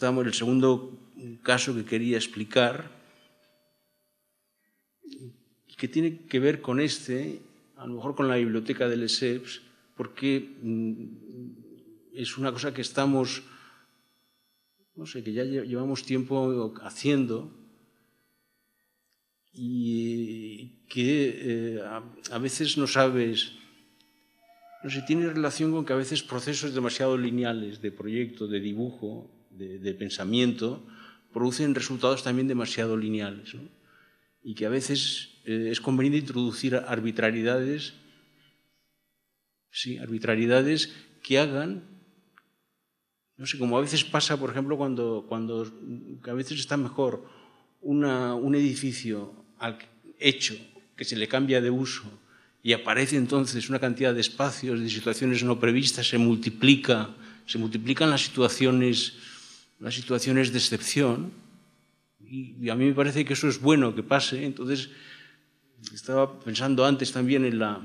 estamos, el segundo caso que quería explicar, que tiene que ver con este, a lo mejor con la biblioteca del ESEPS, porque mm, es una cosa que estamos, no sé, que ya llevamos tiempo haciendo y que eh, a, a veces no sabes no sé, tiene relación con que a veces procesos demasiado lineales de proyecto, de dibujo, de, pensamiento producen resultados también demasiado lineales y que a veces eh, es conveniente introducir arbitrariedades, sí, arbitrariedades que hagan, no sé, como a veces pasa, por ejemplo, cuando, cuando a veces está mejor un edificio hecho que se le cambia de uso y aparece entonces una cantidad de espacios, de situaciones no previstas, se multiplica, se multiplican las situaciones situación es de excepción, y, a mí me parece que eso es bueno que pase. Entonces, estaba pensando antes también en, la,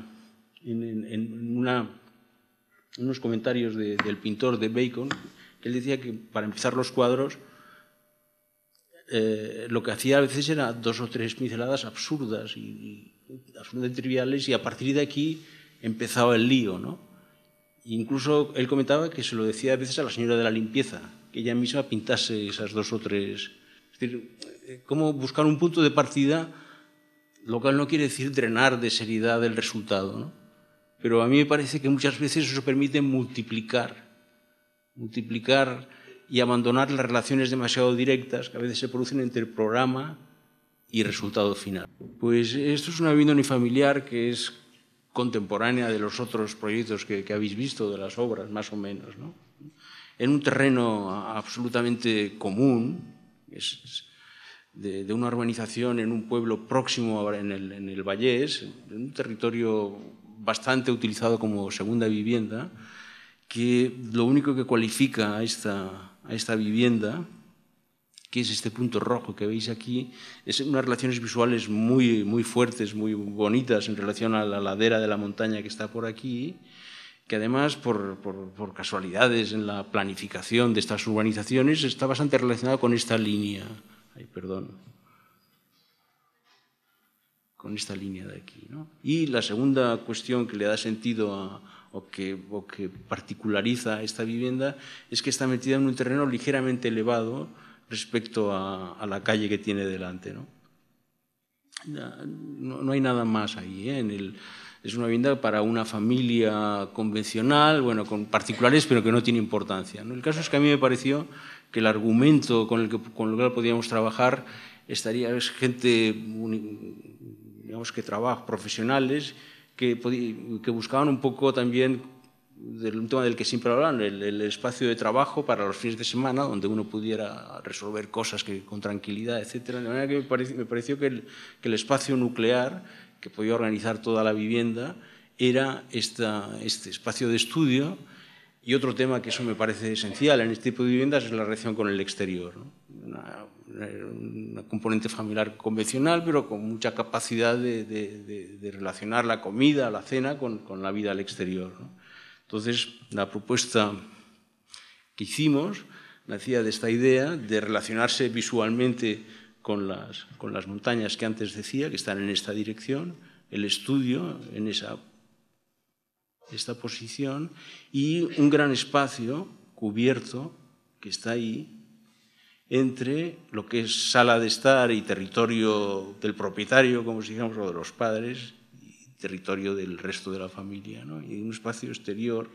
en, unos comentarios del pintor de Bacon, que él decía que para empezar los cuadros, eh, lo que hacía a veces era dos o tres pinceladas absurdas y, absolutamente triviales, y a partir de aquí empezaba el lío, ¿no? incluso él comentaba que se lo decía a veces a la señora de la limpieza, que ella misma pintase esas dos o tres. Es decir, eh, cómo buscar un punto de partida, lo cual no quiere decir drenar de seriedad el resultado, ¿no? Pero a mí me parece que muchas veces eso permite multiplicar, multiplicar y abandonar las relaciones demasiado directas que a veces se producen entre el programa y resultado final. Pues esto es una vivienda unifamiliar que es contemporánea de los otros proyectos que habéis visto, de las obras, más o menos, ¿no? en un terreno absolutamente común, es de, una urbanización en un pueblo próximo en el, en el Vallés, en un territorio bastante utilizado como segunda vivienda, que lo único que cualifica a esta, a esta vivienda, que es este punto rojo que veis aquí, es unas relaciones visuales muy, muy fuertes, muy bonitas en relación a la ladera de la montaña que está por aquí, que además por, casualidades en la planificación de estas urbanizaciones está bastante relacionada con esta línea. Ay, perdón. Con esta línea de aquí. Y la segunda cuestión que le da sentido o, que, que particulariza esta vivienda es que está metida en un terreno ligeramente elevado respecto a, la calle que tiene delante. ¿no? hay nada más ahí ¿eh? en el es una vivienda para una familia convencional, bueno, con particulares, pero que no tiene importancia. ¿no? El caso es que a mí me pareció que el argumento con el que, con el podíamos trabajar estaría es gente, digamos que trabaja, profesionales, que, buscaban un poco también del tema del que siempre hablan, el, espacio de trabajo para los fines de semana, donde uno pudiera resolver cosas con tranquilidad, etc. De manera que me, pareció, que el espacio nuclear que podía organizar toda la vivienda, era este espacio de estudio y otro tema que eso me parece esencial en este tipo de viviendas es la relación con el exterior. ¿no? Una, componente familiar convencional, pero con mucha capacidad de, relacionar la comida, la cena con, la vida al exterior. Entonces, la propuesta que hicimos nacía de esta idea de relacionarse visualmente con las, con las montañas que antes decía, que están en esta dirección, el estudio en esa esta posición y un gran espacio cubierto que está ahí entre lo que es sala de estar y territorio del propietario, como si digamos, o de los padres, y territorio del resto de la familia, ¿no? y un espacio exterior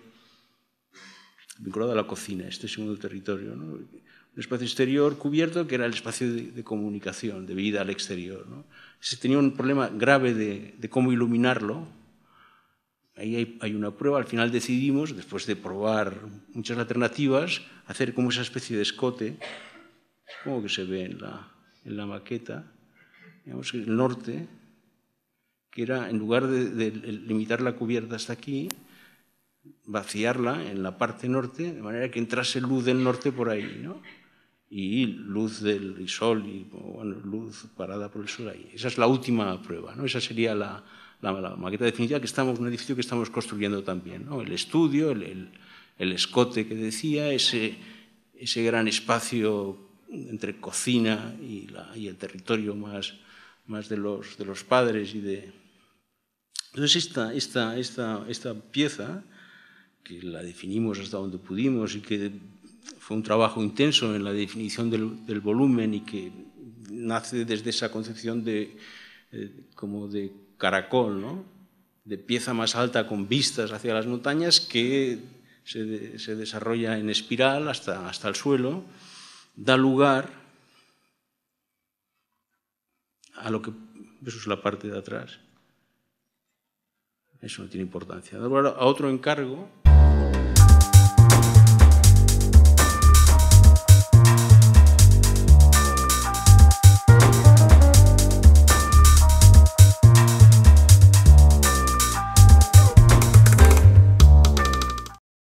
vinculado a la cocina, este segundo territorio. ¿no? el espacio exterior cubierto, que era el espacio de, comunicación, de vida al exterior. ¿no? Se tenía un problema grave de, cómo iluminarlo. Ahí hay, una prueba. Al final decidimos, después de probar muchas alternativas, hacer como esa especie de escote, como que se ve en la, en la maqueta, digamos el norte, que era, en lugar de limitar la cubierta hasta aquí, vaciarla en la parte norte, de manera que entrase luz del norte por ahí, Y luz del sol, y luz parada por el sol ahí. Esa es la última prueba, ¿no? Esa sería la, maqueta definitiva, que estamos, un edificio que estamos construyendo también, El estudio, el, escote que decía, ese, gran espacio entre cocina y, el territorio más, más de, los, padres y de... Entonces esta pieza que la definimos hasta donde pudimos y que fue un trabajo intenso en la definición del, volumen y que nace desde esa concepción de, eh, como de caracol, de pieza más alta con vistas hacia las montañas que se, desarrolla en espiral hasta, hasta el suelo, da lugar a lo que... Eso es la parte de atrás. Eso no tiene importancia. Da a otro encargo